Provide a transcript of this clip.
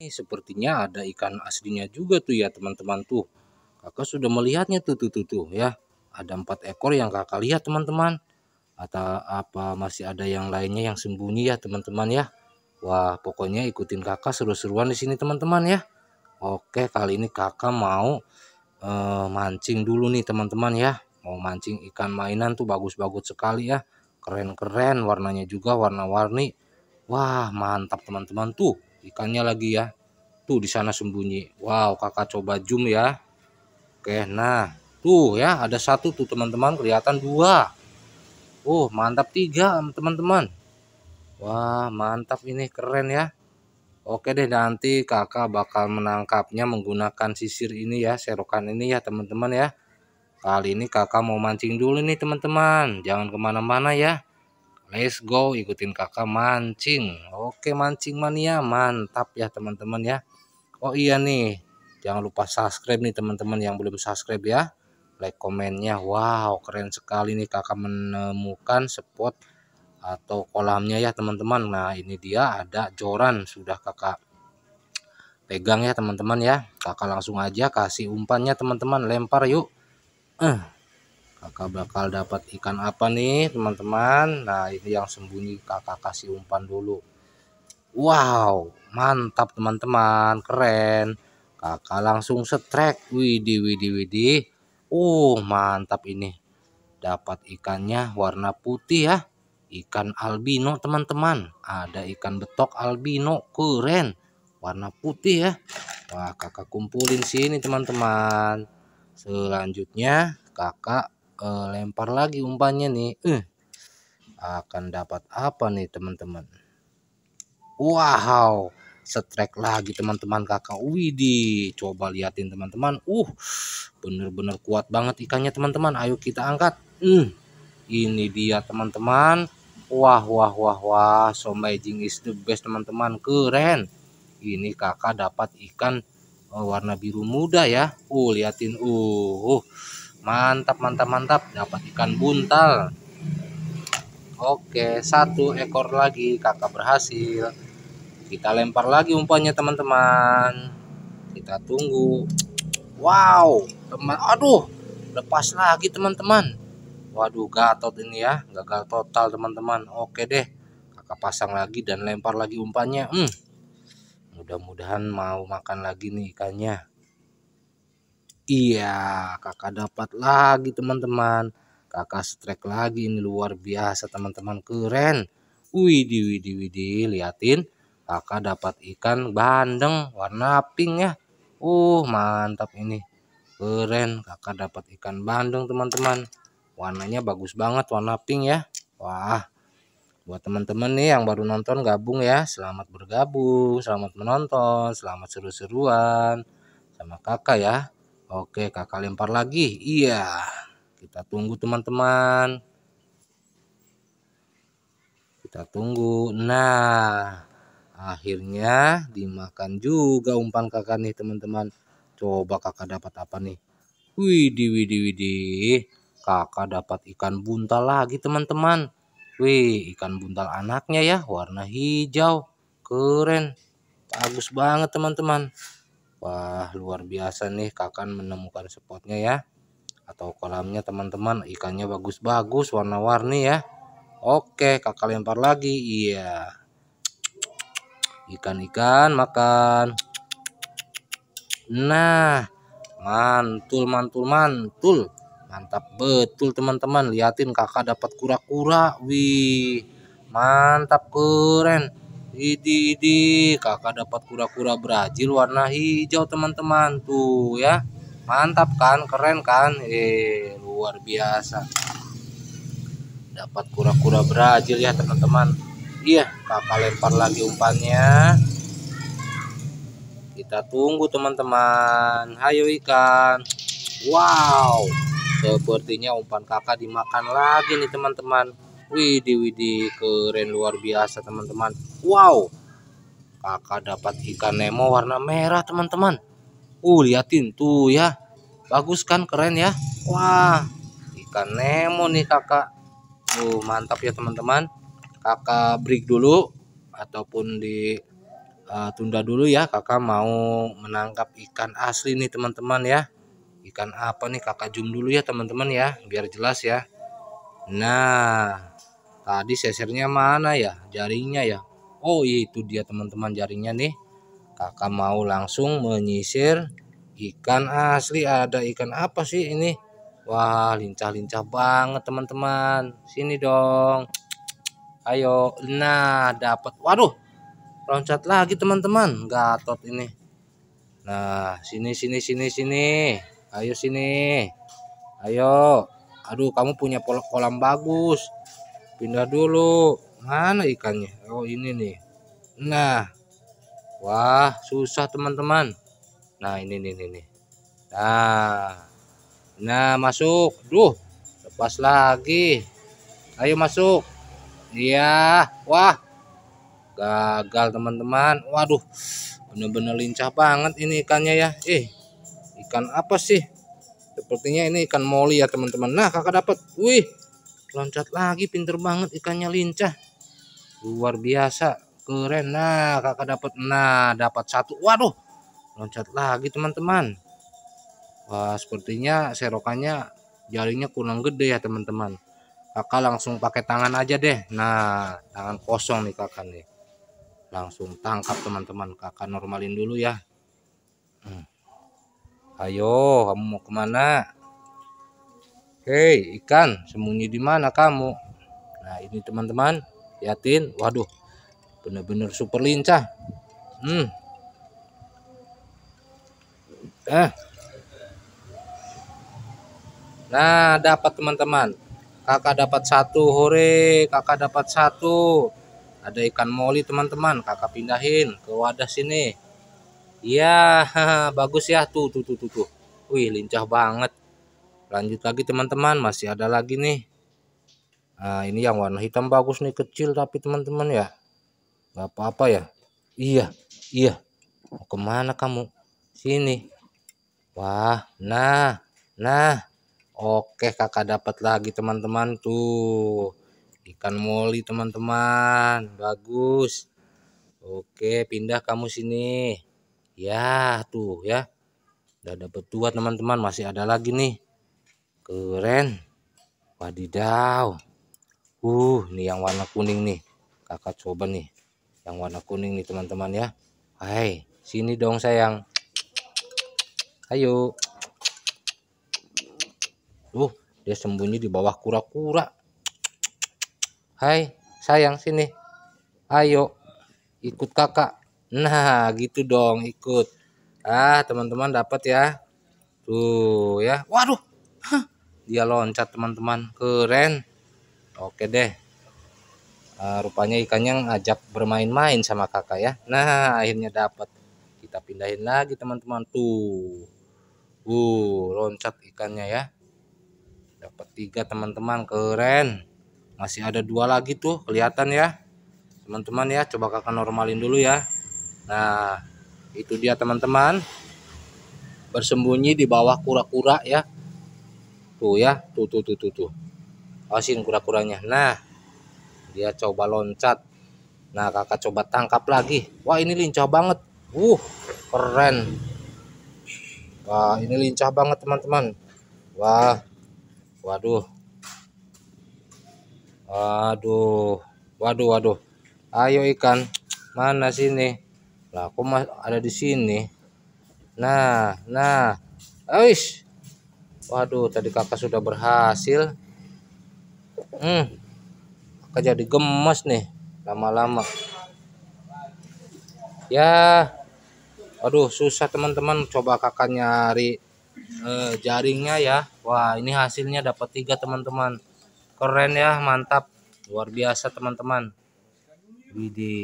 Ini sepertinya ada ikan aslinya juga tuh ya teman-teman tuh. Kakak sudah melihatnya tuh tuh tuh, tuh ya. Ada empat ekor yang kakak lihat teman-teman. Atau apa masih ada yang lainnya yang sembunyi ya teman-teman ya. Wah pokoknya ikutin kakak seru-seruan di sini teman-teman ya. Oke kali ini kakak mau uh, mancing dulu nih teman-teman ya mau mancing ikan mainan tuh bagus-bagus sekali ya keren-keren warnanya juga warna-warni wah mantap teman-teman tuh ikannya lagi ya tuh di sana sembunyi wow kakak coba zoom ya oke nah tuh ya ada satu tuh teman-teman kelihatan dua oh mantap tiga teman-teman wah mantap ini keren ya Oke deh nanti kakak bakal menangkapnya menggunakan sisir ini ya serokan ini ya teman-teman ya Kali ini kakak mau mancing dulu nih teman-teman jangan kemana-mana ya Let's go ikutin kakak mancing. Oke mancing mania mantap ya teman-teman ya. Oh iya nih jangan lupa subscribe nih teman-teman yang belum subscribe ya. Like komennya. Wow keren sekali nih kakak menemukan spot atau kolamnya ya teman-teman. Nah ini dia ada joran sudah kakak pegang ya teman-teman ya. Kakak langsung aja kasih umpannya teman-teman lempar yuk. Eh. Uh kakak bakal dapat ikan apa nih teman-teman nah ini yang sembunyi kakak kasih umpan dulu wow mantap teman-teman keren kakak langsung setrek widi widi widi. uh mantap ini dapat ikannya warna putih ya ikan albino teman-teman ada ikan betok albino keren warna putih ya wah kakak kumpulin sini teman-teman selanjutnya kakak uh, lempar lagi umpannya nih uh, akan dapat apa nih teman-teman wow setrek lagi teman-teman kakak Widi coba liatin teman-teman uh bener-bener kuat banget ikannya teman-teman ayo kita angkat uh, ini dia teman-teman wah wah wah wah so amazing is the best teman-teman keren ini kakak dapat ikan eh, warna biru muda ya uh liatin uh, uh mantap mantap mantap dapat ikan buntal oke satu ekor lagi kakak berhasil kita lempar lagi umpannya teman-teman kita tunggu wow teman aduh lepas lagi teman-teman waduh gatot ini ya gagal total teman-teman oke deh kakak pasang lagi dan lempar lagi umpannya hmm mudah-mudahan mau makan lagi nih ikannya Iya, kakak dapat lagi teman-teman. Kakak strike lagi ini luar biasa teman-teman keren. Widih, widih, widih, liatin. Kakak dapat ikan bandeng warna pink ya. Uh, mantap ini. Keren, kakak dapat ikan bandeng teman-teman. Warnanya bagus banget, warna pink ya. Wah, buat teman-teman nih yang baru nonton gabung ya. Selamat bergabung, selamat menonton, selamat seru-seruan sama kakak ya. Oke, kakak lempar lagi. Iya. Kita tunggu teman-teman. Kita tunggu. Nah, akhirnya dimakan juga umpan kakak nih, teman-teman. Coba kakak dapat apa nih? Widih, widih, widih. Kakak dapat ikan buntal lagi, teman-teman. Wih, ikan buntal anaknya ya, warna hijau. Keren. Bagus banget, teman-teman. Wah, luar biasa nih Kakan menemukan spotnya ya. Atau kolamnya teman-teman, ikannya bagus-bagus, warna-warni ya. Oke, Kakak lempar lagi. Iya. Ikan-ikan makan. Nah, mantul mantul mantul. Mantap betul teman-teman. Liatin Kakak dapat kura-kura. Wih. Mantap keren. Idi idi kakak dapat kura-kura Brazil warna hijau teman-teman tuh ya mantap kan keren kan eh luar biasa dapat kura-kura Brazil ya teman-teman iya kakak lempar lagi umpannya kita tunggu teman-teman hayo ikan wow sepertinya umpan kakak dimakan lagi nih teman-teman Widih widih keren luar biasa teman-teman. Wow. Kakak dapat ikan Nemo warna merah teman-teman. Uh liatin tuh ya. Bagus kan keren ya. Wah. Ikan Nemo nih kakak. Uh mantap ya teman-teman. Kakak break dulu ataupun di uh, tunda dulu ya kakak mau menangkap ikan asli nih teman-teman ya. Ikan apa nih kakak zoom dulu ya teman-teman ya biar jelas ya. Nah Tadi sesernya mana ya? Jaringnya ya? Oh itu dia teman-teman jaringnya nih. Kakak mau langsung menyisir ikan asli. Ada ikan apa sih ini? Wah lincah-lincah banget teman-teman. Sini dong. Ayo. Nah dapat. Waduh. Loncat lagi teman-teman. Gatot ini. Nah sini sini sini sini. Ayo sini. Ayo. Aduh kamu punya kolam bagus pindah dulu mana ikannya oh ini nih nah wah susah teman-teman nah ini nih nih nah nah masuk duh lepas lagi ayo masuk iya wah gagal teman-teman waduh bener-bener lincah banget ini ikannya ya eh ikan apa sih sepertinya ini ikan molly ya teman-teman nah kakak dapat wih loncat lagi pinter banget ikannya lincah luar biasa keren nah kakak dapat nah dapat satu waduh loncat lagi teman-teman wah sepertinya serokannya jaringnya kurang gede ya teman-teman kakak langsung pakai tangan aja deh nah tangan kosong nih kakak nih langsung tangkap teman-teman kakak normalin dulu ya hmm. ayo kamu mau kemana Hei ikan, sembunyi di mana kamu? Nah ini teman-teman, yatin, Waduh, bener-bener super lincah. Hmm. Eh. Nah dapat teman-teman. Kakak dapat satu, hore. Kakak dapat satu. Ada ikan moli teman-teman. Kakak pindahin ke wadah sini. Iya, bagus ya. Tuh, tuh, tuh, tuh, tuh. Wih, lincah banget lanjut lagi teman-teman masih ada lagi nih nah ini yang warna hitam bagus nih kecil tapi teman-teman ya gak apa-apa ya iya iya mau kemana kamu sini wah nah nah oke kakak dapat lagi teman-teman tuh ikan moli teman-teman bagus oke pindah kamu sini ya tuh ya udah dapet dua teman-teman masih ada lagi nih keren wadidaw uh nih yang warna kuning nih kakak coba nih yang warna kuning nih teman-teman ya hai sini dong sayang ayo uh dia sembunyi di bawah kura-kura hai sayang sini ayo ikut kakak nah gitu dong ikut ah teman-teman dapat ya tuh ya waduh Hah, dia loncat teman-teman keren oke deh uh, rupanya ikannya ngajak bermain-main sama kakak ya nah akhirnya dapat kita pindahin lagi teman-teman tuh uh loncat ikannya ya dapat tiga teman-teman keren masih ada dua lagi tuh kelihatan ya teman-teman ya coba kakak normalin dulu ya nah itu dia teman-teman bersembunyi di bawah kura-kura ya tuh ya tuh tuh tuh tuh tuh awasin kura-kuranya nah dia coba loncat nah kakak coba tangkap lagi wah ini lincah banget uh keren wah ini lincah banget teman-teman wah waduh waduh waduh waduh ayo ikan mana sini lah aku ada di sini nah nah Oish, Waduh, tadi kakak sudah berhasil. Hmm, kakak jadi gemes nih lama-lama. Ya, waduh susah teman-teman. Coba kakak nyari eh, jaringnya ya. Wah, ini hasilnya dapat tiga teman-teman. Keren ya, mantap, luar biasa teman-teman. Widih.